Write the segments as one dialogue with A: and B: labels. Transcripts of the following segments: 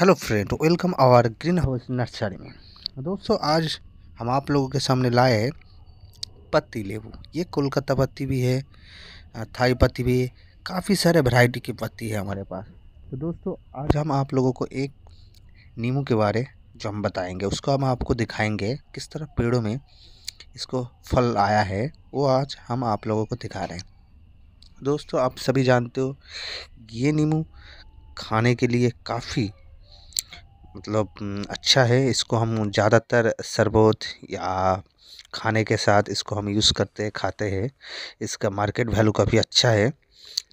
A: hello friend welcome our green house nursery में दोस्तों आज हम आप लोगों के सामने लाए हैं पत्ती लेबू ये कोलकाता पत्ती भी है थाई पत्ती भी है काफ़ी सारे वैरायटी की पत्ती है हमारे पास तो दोस्तों आज हम आप लोगों को एक नींबू के बारे जो हम बताएंगे उसको हम आपको दिखाएंगे किस तरह पेड़ों में इसको फल आया है वो आज हम आप लोगों को दिखा रहे हैं दोस्तों आप सभी जानते हो ये नींबू खाने के लिए काफ़ी मतलब अच्छा है इसको हम ज़्यादातर शरबत या खाने के साथ इसको हम यूज़ करते खाते हैं इसका मार्केट वैल्यू काफ़ी अच्छा है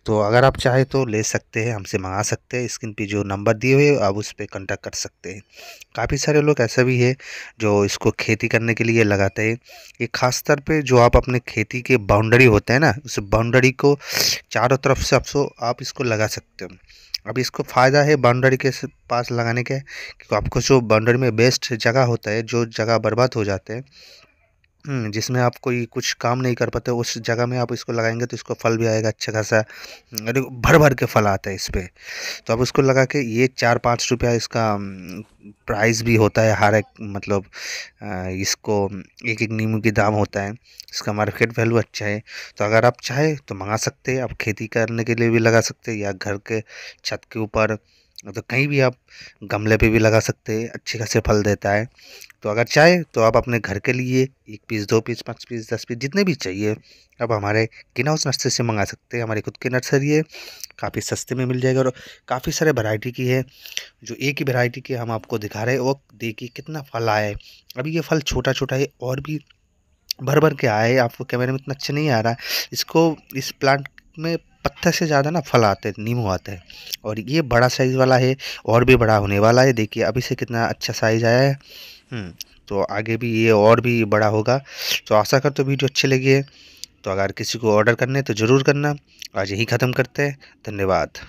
A: तो अगर आप चाहें तो ले सकते हैं हमसे मंगा सकते हैं स्क्रीन पे जो नंबर दिए हुए आप उस पर कंटेक्ट कर सकते हैं काफ़ी सारे लोग ऐसा भी है जो इसको खेती करने के लिए लगाते हैं ये खास तौर पे जो आप अपने खेती के बाउंड्री होते हैं ना उस बाउंड्री को चारों तरफ से आपसे आप इसको लगा सकते हो अब इसको फ़ायदा है बाउंड्री के पास लगाने के क्योंकि आपको जो बाउंड्री में बेस्ट जगह होता है जो जगह बर्बाद हो जाते हैं हम्म, जिसमें आप कोई कुछ काम नहीं कर पाते उस जगह में आप इसको लगाएंगे तो इसको फल भी आएगा अच्छा खासा अरे हम्म, भर भर के फल आता है इस पर तो आप उसको लगा के ये चार पाँच रुपया इसका प्राइस हम्म, भी होता है हर एक मतलब इसको एक एक नींबू की दाम होता है इसका मार्केट वैल्यू अच्छा है तो अगर आप चाहे तो मंगा सकते हैं आप खेती करने के लिए भी लगा सकते हैं या घर के छत के ऊपर तो कहीं भी आप गमले पे भी लगा सकते हैं अच्छे खासे फल देता है तो अगर चाहे तो आप अपने घर के लिए एक पीस दो पीस पाँच पीस दस पीस जितने भी चाहिए आप हमारे किन हाउस नर्सरी से मंगा सकते हैं हमारी खुद की नर्सरी है काफ़ी सस्ते में मिल जाएगा और काफ़ी सारे वैरायटी की है जो एक ही वैरायटी की हम आपको दिखा रहे हैं वो देखिए कितना फल आया है अभी ये फल छोटा छोटा है और भी भर भर के आए आपको कैमरे में इतना अच्छा नहीं आ रहा इसको इस प्लांट में पत्थर से ज़्यादा ना फल आते हैं नींबू आते हैं और ये बड़ा साइज़ वाला है और भी बड़ा होने वाला है देखिए अभी से कितना अच्छा साइज़ आया है हम्म, तो आगे भी ये और भी बड़ा होगा तो आशा करते वीडियो अच्छी लगी है तो अगर किसी को ऑर्डर करने तो ज़रूर करना आज यहीं ख़त्म करते हैं धन्यवाद